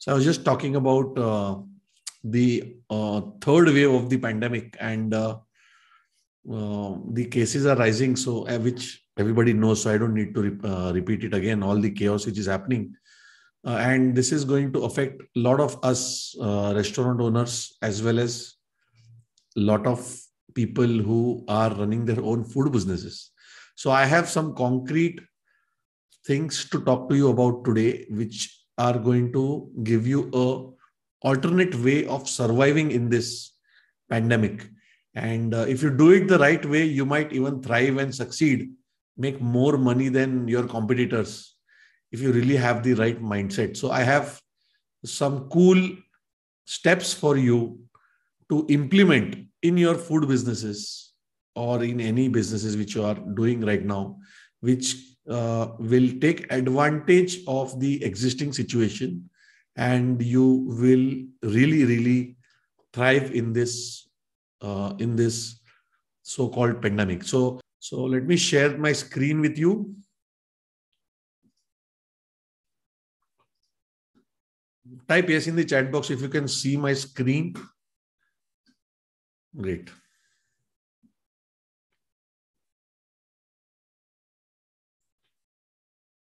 So I was just talking about uh, the uh, third wave of the pandemic and uh, uh the cases are rising. So uh, which everybody knows. So I don't need to re- uh, repeat it again. All the chaos which is happening, and this is going to affect a lot of us restaurant owners as well as a lot of people who are running their own food businesses. So I have some concrete things to talk to you about today, which are going to give you a alternate way of surviving in this pandemic and uh, if you do it the right way you might even thrive and succeed make more money than your competitors if you really have the right mindset so i have some cool steps for you to implement in your food businesses or in any businesses which you are doing right now which uh, will take advantage of the existing situation and you will really really thrive in this uh, in this so called pandemic so so let me share my screen with you type yes in the chat box if you can see my screen great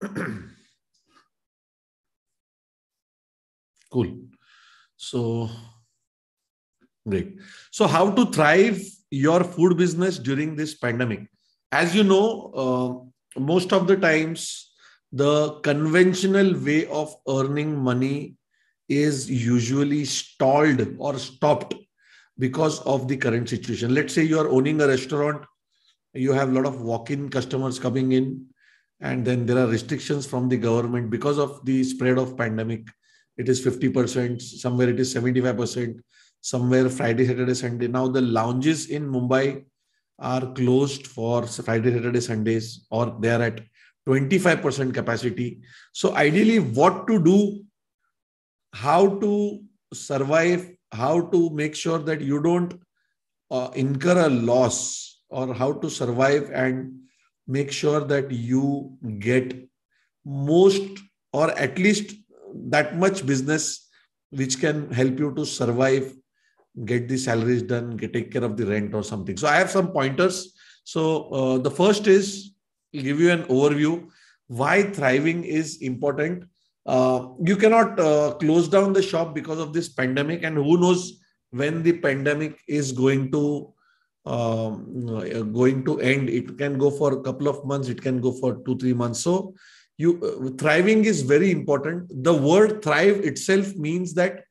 cool. So, great. So, how to thrive your food business during this pandemic? As you know, uh, most of the times, the conventional way of earning money is usually stalled or stopped because of the current situation. Let's say you are owning a restaurant, you have a lot of walk in customers coming in, and then there are restrictions from the government because of the spread of pandemic it is 50% somewhere it is 75% somewhere friday saturday sunday now the lounges in mumbai are closed for friday saturday sundays or they are at 25% capacity so ideally what to do how to survive how to make sure that you don't uh, incur a loss or how to survive and make sure that you get most or at least that much business which can help you to survive get the salaries done get take care of the rent or something so i have some pointers so uh, the first is give you an overview why thriving is important uh, you cannot uh, close down the shop because of this pandemic and who knows when the pandemic is going to um, uh, going to end. It can go for a couple of months. It can go for two, three months. So you uh, thriving is very important. The word thrive itself means that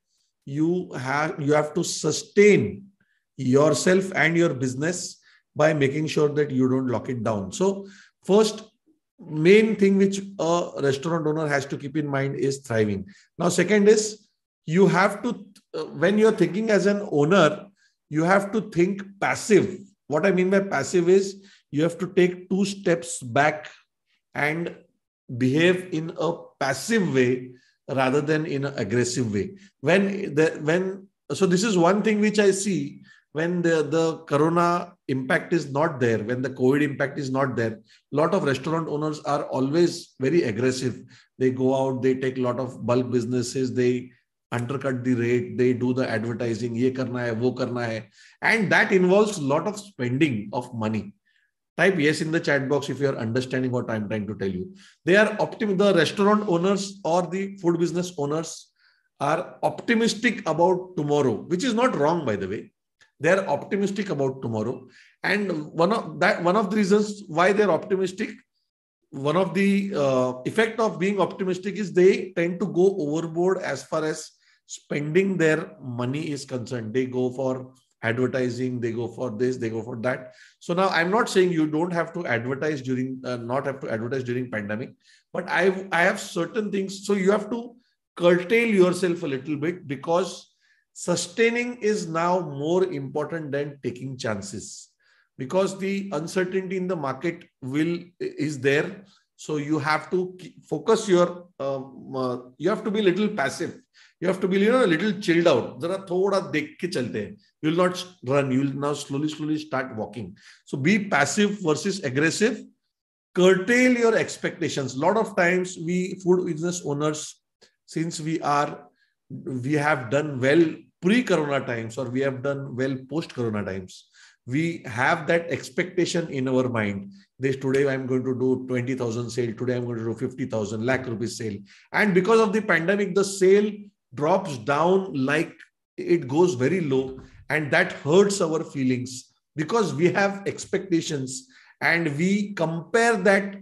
you have you have to sustain yourself and your business by making sure that you don't lock it down. So first main thing which a restaurant owner has to keep in mind is thriving. Now second is you have to uh, when you're thinking as an owner you have to think passive. What I mean by passive is you have to take two steps back and behave in a passive way rather than in an aggressive way. When the when so this is one thing which I see when the, the corona impact is not there when the covid impact is not there a lot of restaurant owners are always very aggressive they go out they take a lot of bulk businesses they undercut the rate they do the advertising ye karna hai wo karna hai and that involves a lot of spending of money type yes in the chat box if you are understanding what i'm trying to tell you they are optim the restaurant owners or the food business owners are optimistic about tomorrow which is not wrong by the way they are optimistic about tomorrow and one of that one of the reasons why they are optimistic one of the uh, effect of being optimistic is they tend to go overboard as far as spending their money is concerned. They go for advertising, they go for this, they go for that. So now I'm not saying you don't have to advertise during, uh, not have to advertise during pandemic, but I I have certain things. So you have to curtail yourself a little bit because sustaining is now more important than taking chances because the uncertainty in the market will is there so you have to focus your um, uh, you have to be little passive you have to be you know a little chilled out are thoda dekh chalte you will not run you will now slowly slowly start walking so be passive versus aggressive curtail your expectations a lot of times we food business owners since we are we have done well pre corona times or we have done well post corona times we have that expectation in our mind. This today I'm going to do 20,000 sale. Today I'm going to do 50,000 lakh rupees sale. And because of the pandemic, the sale drops down like it goes very low. And that hurts our feelings because we have expectations and we compare that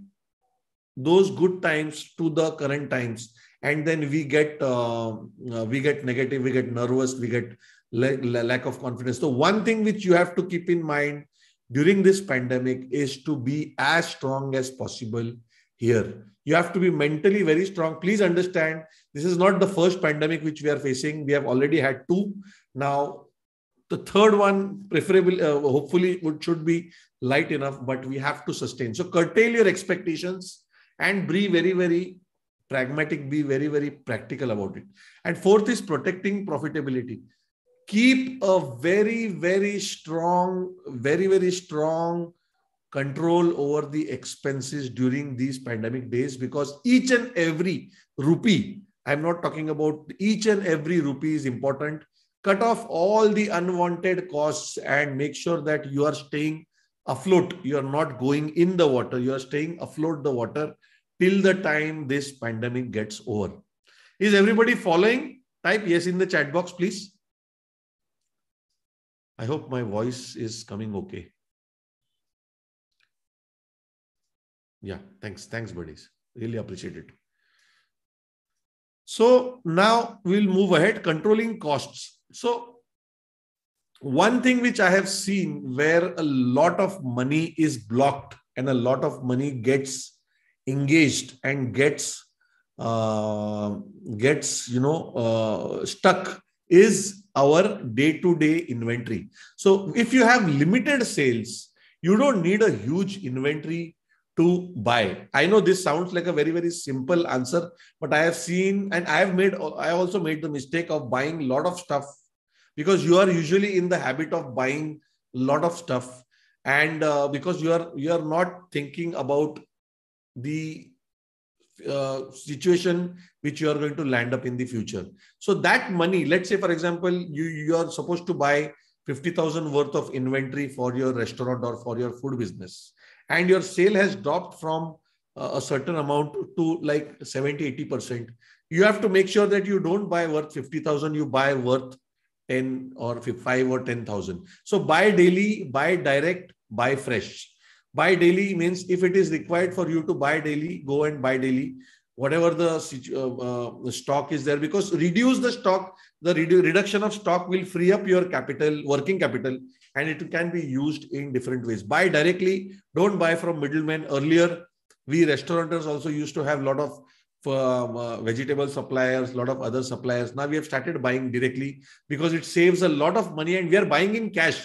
those good times to the current times and then we get uh, uh we get negative we get nervous we get lack of confidence. So, one thing which you have to keep in mind during this pandemic is to be as strong as possible here. You have to be mentally very strong. Please understand, this is not the first pandemic which we are facing. We have already had two. Now, the third one, preferably, uh, hopefully, would should be light enough, but we have to sustain. So, curtail your expectations and be very, very pragmatic. Be very, very practical about it. And fourth is protecting profitability keep a very, very strong, very, very strong control over the expenses during these pandemic days because each and every rupee, I'm not talking about each and every rupee is important. Cut off all the unwanted costs and make sure that you are staying afloat. You are not going in the water. You are staying afloat the water till the time this pandemic gets over. Is everybody following? Type yes in the chat box, please. I hope my voice is coming okay. Yeah, thanks. Thanks, buddies. Really appreciate it. So now we'll move ahead. Controlling costs. So one thing which I have seen where a lot of money is blocked and a lot of money gets engaged and gets uh, gets you know uh, stuck is our day to day inventory. So if you have limited sales, you don't need a huge inventory to buy. I know this sounds like a very, very simple answer, but I have seen and I have made, I also made the mistake of buying a lot of stuff because you are usually in the habit of buying a lot of stuff and uh, because you are you are not thinking about the uh, situation which you are going to land up in the future. So that money, let's say for example, you you are supposed to buy fifty thousand worth of inventory for your restaurant or for your food business, and your sale has dropped from uh, a certain amount to like 70 80 percent. You have to make sure that you don't buy worth fifty thousand. You buy worth ten or five or ten thousand. So buy daily, buy direct, buy fresh buy daily means if it is required for you to buy daily go and buy daily whatever the, uh, uh, the stock is there because reduce the stock the redu reduction of stock will free up your capital working capital and it can be used in different ways buy directly don't buy from middlemen earlier we restaurateurs also used to have a lot of um, uh, vegetable suppliers, lot of other suppliers. Now we have started buying directly because it saves a lot of money and we are buying in cash.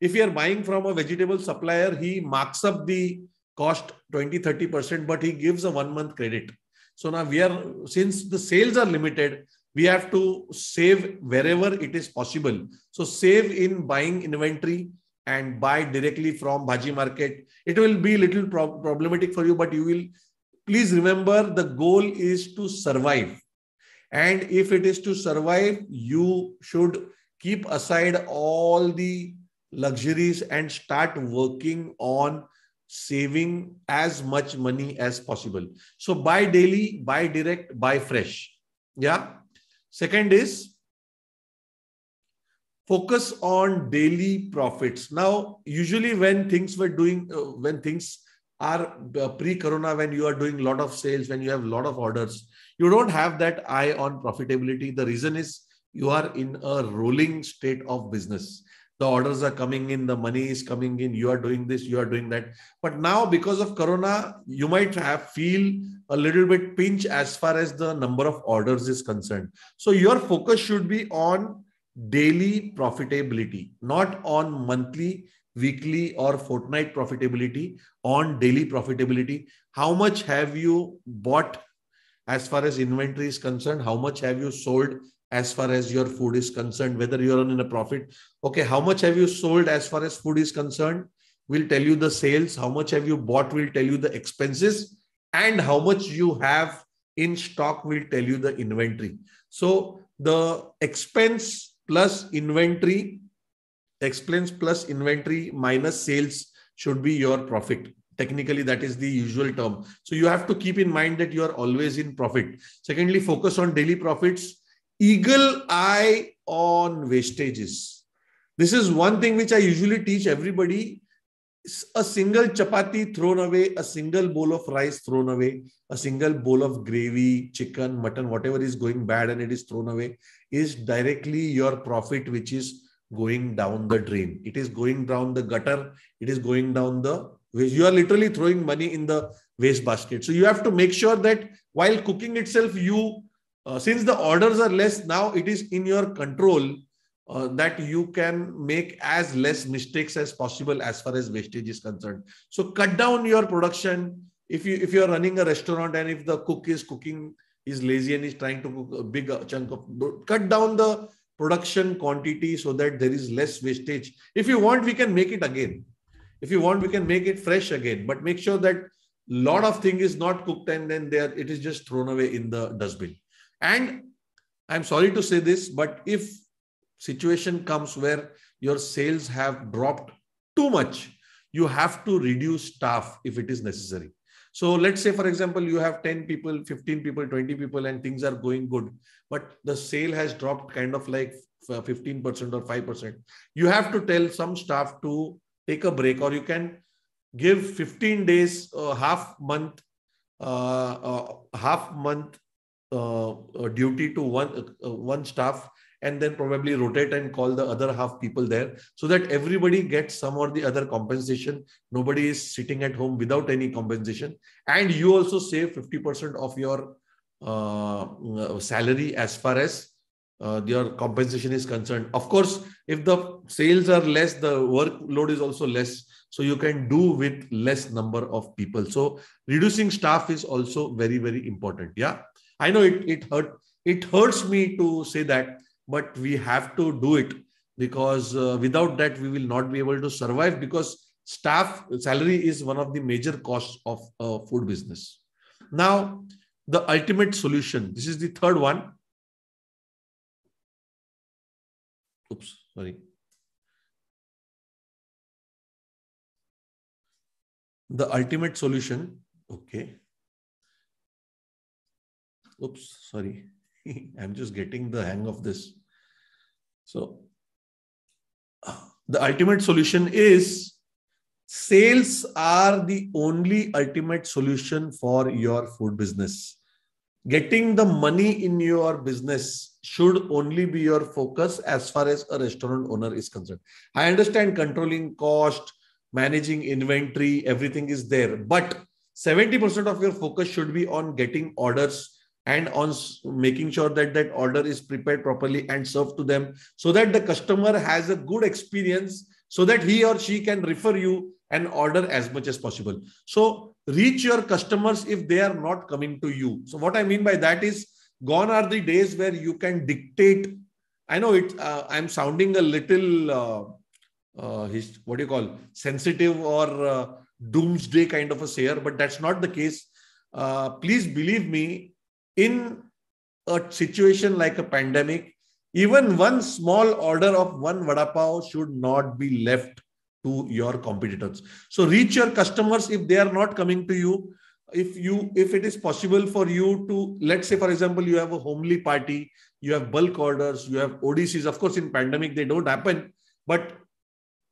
If you are buying from a vegetable supplier, he marks up the cost 20, 30%, but he gives a one month credit. So now we are, since the sales are limited, we have to save wherever it is possible. So save in buying inventory and buy directly from Bhaji market. It will be little pro problematic for you, but you will please remember the goal is to survive. And if it is to survive, you should keep aside all the luxuries and start working on saving as much money as possible. So buy daily, buy direct, buy fresh. Yeah. Second is focus on daily profits. Now, usually when things were doing, uh, when things are uh, pre-corona, when you are doing a lot of sales, when you have a lot of orders, you don't have that eye on profitability. The reason is you are in a rolling state of business the orders are coming in, the money is coming in, you are doing this, you are doing that. But now, because of Corona, you might have feel a little bit pinch as far as the number of orders is concerned. So your focus should be on daily profitability, not on monthly, weekly, or fortnight profitability, on daily profitability. How much have you bought as far as inventory is concerned? How much have you sold as far as your food is concerned, whether you're in a profit. Okay, how much have you sold as far as food is concerned? We'll tell you the sales. How much have you bought? We'll tell you the expenses. And how much you have in stock, we'll tell you the inventory. So the expense plus inventory, expense plus inventory minus sales should be your profit technically that is the usual term so you have to keep in mind that you are always in profit secondly focus on daily profits eagle eye on wastages. This is one thing which I usually teach everybody. A single chapati thrown away, a single bowl of rice thrown away, a single bowl of gravy, chicken, mutton, whatever is going bad and it is thrown away is directly your profit, which is going down the drain. It is going down the gutter. It is going down the waste. You are literally throwing money in the waste basket. So you have to make sure that while cooking itself, you uh, since the orders are less now, it is in your control uh, that you can make as less mistakes as possible as far as wastage is concerned. So cut down your production. If you if you are running a restaurant and if the cook is cooking is lazy and is trying to cook a big uh, chunk of cut down the production quantity so that there is less wastage. If you want, we can make it again. If you want, we can make it fresh again. But make sure that lot of thing is not cooked and then there it is just thrown away in the dustbin. And I'm sorry to say this, but if situation comes where your sales have dropped too much, you have to reduce staff if it is necessary. So let's say, for example, you have 10 people, 15 people, 20 people, and things are going good, but the sale has dropped kind of like 15% or 5%. You have to tell some staff to take a break, or you can give 15 days, uh, half month, uh, uh, half month uh, duty to one uh, uh, one staff and then probably rotate and call the other half people there so that everybody gets some or the other compensation nobody is sitting at home without any compensation and you also save 50% of your uh, salary as far as uh, your compensation is concerned of course if the sales are less the workload is also less so you can do with less number of people so reducing staff is also very very important yeah I know it, it hurt. It hurts me to say that, but we have to do it because uh, without that, we will not be able to survive because staff salary is one of the major costs of uh, food business. Now, the ultimate solution. This is the third one. Oops, sorry. The ultimate solution. Okay. Oops, sorry. I'm just getting the hang of this. So the ultimate solution is sales are the only ultimate solution for your food business. Getting the money in your business should only be your focus as far as a restaurant owner is concerned. I understand controlling cost, managing inventory, everything is there, but 70% of your focus should be on getting orders and on making sure that that order is prepared properly and served to them so that the customer has a good experience so that he or she can refer you and order as much as possible so reach your customers if they are not coming to you so what i mean by that is gone are the days where you can dictate i know it uh, i'm sounding a little uh, uh, what do you call sensitive or uh, doomsday kind of a sayer but that's not the case uh, please believe me in a situation like a pandemic, even one small order of one vada pav should not be left to your competitors. So reach your customers if they are not coming to you. If you if it is possible for you to let's say for example you have a homely party, you have bulk orders, you have ODCs. Of course, in pandemic they don't happen, but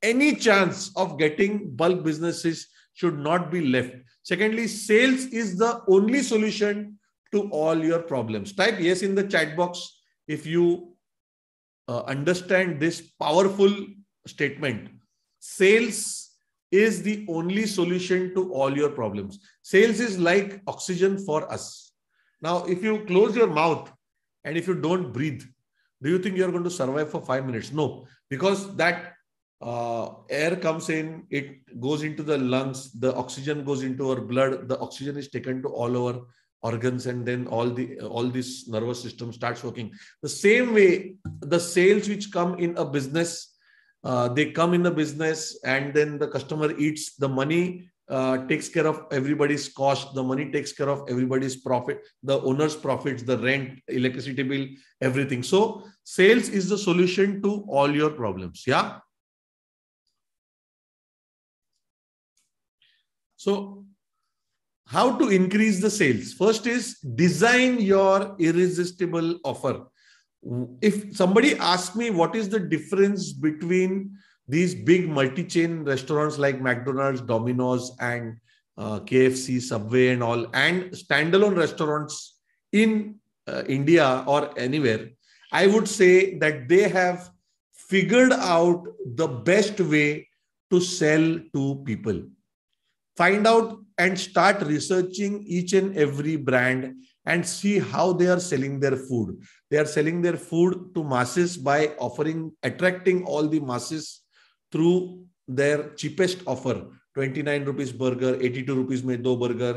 any chance of getting bulk businesses should not be left. Secondly, sales is the only solution to all your problems. Type yes in the chat box if you uh, understand this powerful statement. Sales is the only solution to all your problems. Sales is like oxygen for us. Now, if you close your mouth and if you don't breathe, do you think you're going to survive for five minutes? No, because that uh, air comes in, it goes into the lungs, the oxygen goes into our blood, the oxygen is taken to all our organs and then all the all this nervous system starts working the same way the sales which come in a business uh, they come in the business and then the customer eats the money uh, takes care of everybody's cost the money takes care of everybody's profit the owner's profits the rent electricity bill everything so sales is the solution to all your problems yeah so how to increase the sales. First is design your irresistible offer. If somebody asks me what is the difference between these big multi-chain restaurants like McDonald's, Domino's, and uh, KFC, Subway, and all, and standalone restaurants in uh, India or anywhere, I would say that they have figured out the best way to sell to people. Find out and start researching each and every brand and see how they are selling their food they are selling their food to masses by offering attracting all the masses through their cheapest offer 29 rupees burger 82 rupees mein do burger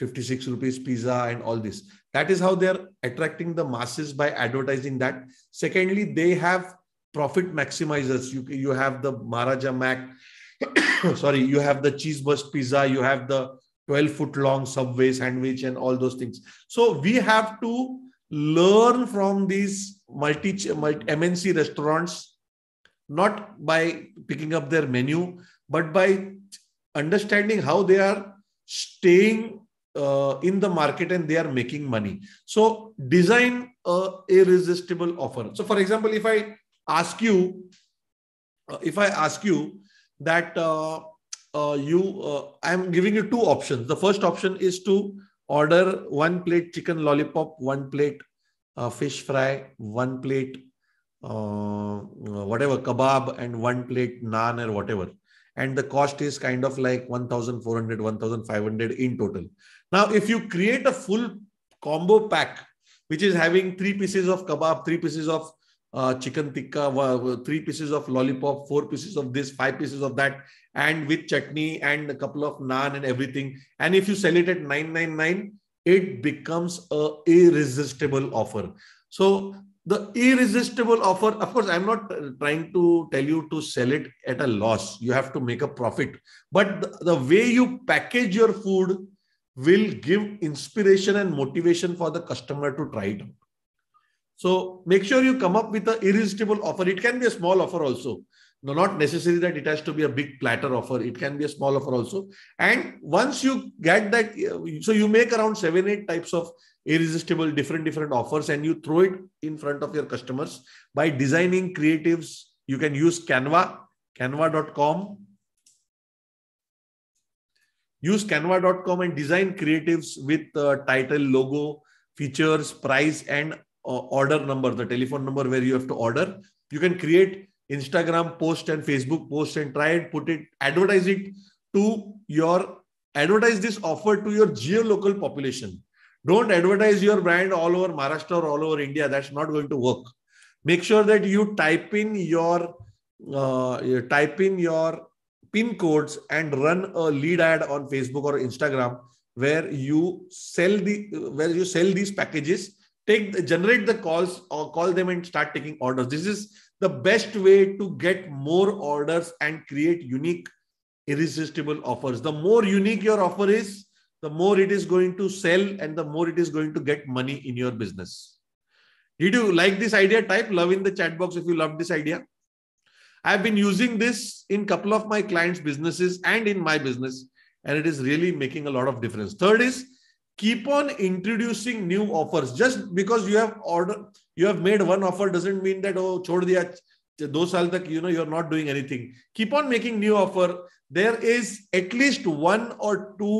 56 rupees pizza and all this that is how they are attracting the masses by advertising that secondly they have profit maximizers you you have the maharaja mac sorry, you have the cheese burst pizza, you have the 12 foot long subway sandwich, and all those things. So we have to learn from these multi, multi MNC restaurants, not by picking up their menu, but by understanding how they are staying uh, in the market and they are making money. So design a irresistible offer. So for example, if I ask you, uh, if I ask you that uh, uh, you, uh, I am giving you two options. The first option is to order one plate chicken lollipop, one plate fish fry, one plate whatever kebab, and one plate naan or whatever and the cost is kind of like 1400 1500 in total now if you create a full combo pack which is having three pieces of kebab three pieces of uh, chicken tikka, three pieces of lollipop, four pieces of this, five pieces of that, and with chutney and a couple of naan and everything. And if you sell it at 999, it becomes a irresistible offer. So the irresistible offer, of course, I'm not trying to tell you to sell it at a loss. You have to make a profit. But the, the way you package your food will give inspiration and motivation for the customer to try it out. So make sure you come up with an irresistible offer. It can be a small offer also. No, not necessary that it has to be a big platter offer. It can be a small offer also. And once you get that, uh, so you make around seven, eight types of irresistible, different, different offers, and you throw it in front of your customers by designing creatives. You can use Canva, canva.com. Use canva.com and design creatives with uh, title, logo, features, price, and uh, order number, the telephone number where you have to order. You can create Instagram post and Facebook post and try and put it, advertise it to your, advertise this offer to your geolocal population. Don't advertise your brand all over Maharashtra or all over India. That's not going to work. Make sure that you type in your, uh, you type in your pin codes and run a lead ad on Facebook or Instagram where you sell the where you sell these packages take generate the calls or uh, call them and start taking orders this is the best way to get more orders and create unique irresistible offers the more unique your offer is the more it is going to sell and the more it is going to get money in your business did you like this idea type love in the chat box if you love this idea i've been using this in couple of my clients businesses and in my business and it is really making a lot of difference third is keep on introducing new offers just because you have order you have made one offer doesn't mean that oh chhod diya do saal tak you know you're not doing anything keep on making new offer there is at least one or two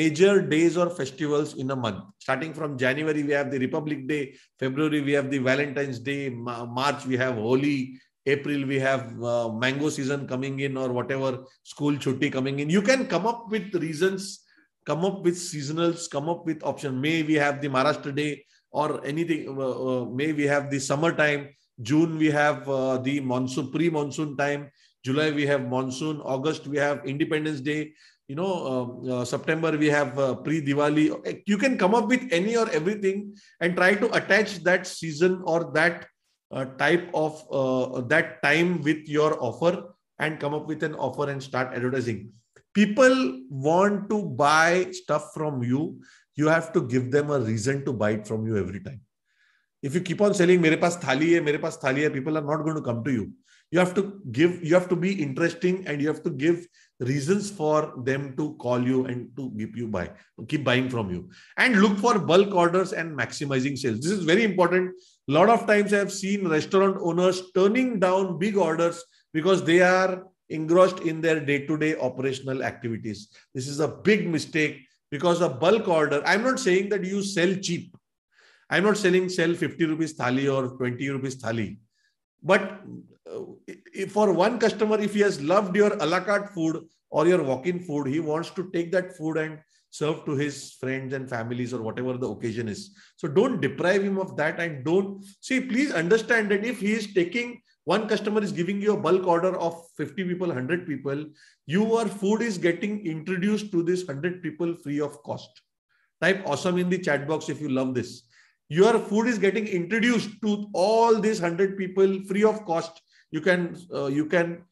major days or festivals in a month starting from january we have the republic day february we have the valentine's day march we have holi april we have uh, mango season coming in or whatever school chutti coming in you can come up with reasons come up with seasonals, come up with option. May we have the Maharashtra Day or anything. Uh, uh, may we have the summertime. June we have uh, the monsoon, pre-monsoon time. July we have monsoon. August we have Independence Day. You know, um, uh, September we have uh, pre-Diwali. You can come up with any or everything and try to attach that season or that uh, type of that time with your offer and come up with an offer and start advertising people want to buy stuff from you you have to give them a reason to buy it from you every time if you keep on selling mere paas thali hai mere paas thali hai people are not going to come to you you have to give you have to be interesting and you have to give reasons for them to call you and to keep you buy keep buying from you and look for bulk orders and maximizing sales this is very important a lot of times i have seen restaurant owners turning down big orders because they are engrossed in their day-to-day operational activities. This is a big mistake because a bulk order, I'm not saying that you sell cheap. I'm not selling sell 50 rupees thali or 20 rupees thali. But uh, for one customer, if he has loved your a la carte food or your walk-in food, he wants to take that food and serve to his friends and families or whatever the occasion is. So don't deprive him of that and don't see, please understand that if he is taking one customer is giving you a bulk order of 50 people 100 people your food is getting introduced to this 100 people free of cost type awesome in the chat box if you love this your food is getting introduced to all these 100 people free of cost you can uh, you can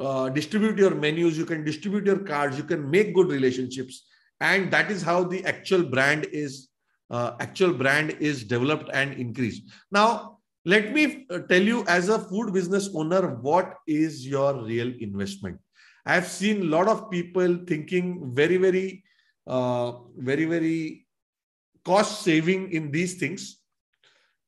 uh, distribute your menus you can distribute your cards you can make good relationships and that is how the actual brand is uh, actual brand is developed and increased now let me uh, tell you as a food business owner what is your real investment i've seen a lot of people thinking very very uh, very very cost saving in these things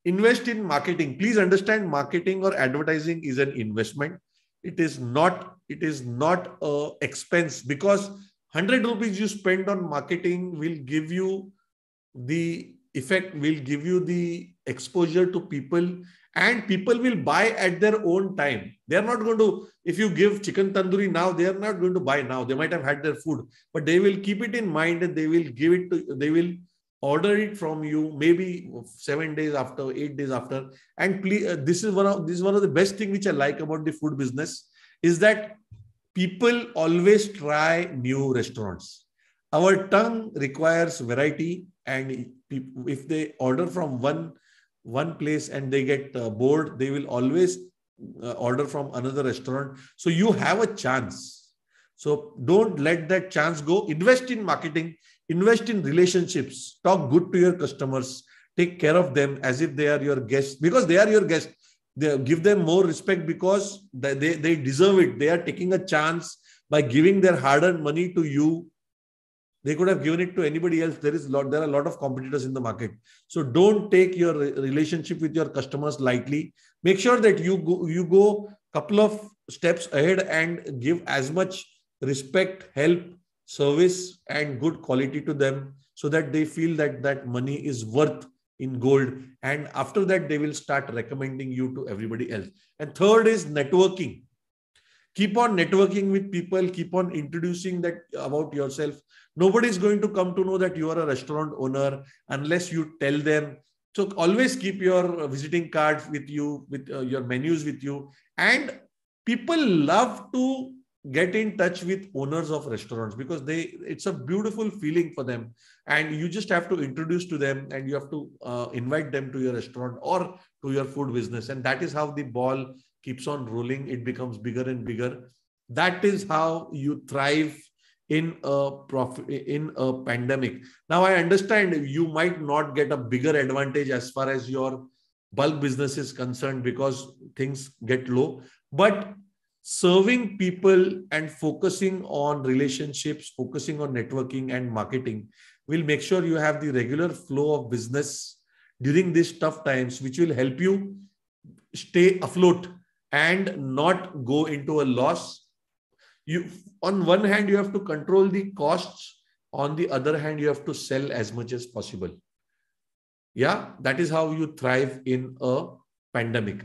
invest in marketing please understand marketing or advertising is an investment it is not it is not a expense because 100 rupees you spend on marketing will give you the effect will give you the exposure to people and people will buy at their own time they are not going to if you give chicken tandoori now they are not going to buy now they might have had their food but they will keep it in mind and they will give it to they will order it from you maybe 7 days after 8 days after and please, uh, this is one of this is one of the best thing which i like about the food business is that people always try new restaurants our tongue requires variety and if they order from one one place and they get uh, bored they will always uh, order from another restaurant so you have a chance so don't let that chance go invest in marketing invest in relationships talk good to your customers take care of them as if they are your guests because they are your guests they give them more respect because they, they, they deserve it they are taking a chance by giving their hard-earned money to you they could have given it to anybody else. There is lot, there are a lot of competitors in the market. So don't take your relationship with your customers lightly. Make sure that you go, you go couple of steps ahead and give as much respect, help, service, and good quality to them so that they feel that that money is worth in gold. And after that, they will start recommending you to everybody else. And third is networking keep on networking with people keep on introducing that about yourself Nobody is going to come to know that you are a restaurant owner unless you tell them so always keep your visiting card with you with uh, your menus with you and people love to get in touch with owners of restaurants because they it's a beautiful feeling for them and you just have to introduce to them and you have to uh, invite them to your restaurant or to your food business and that is how the ball keeps on rolling, it becomes bigger and bigger. That is how you thrive in a prof- in a pandemic. Now I understand you might not get a bigger advantage as far as your bulk business is concerned because things get low, but serving people and focusing on relationships, focusing on networking and marketing will make sure you have the regular flow of business during these tough times, which will help you stay afloat and not go into a loss you on one hand you have to control the costs on the other hand you have to sell as much as possible yeah that is how you thrive in a pandemic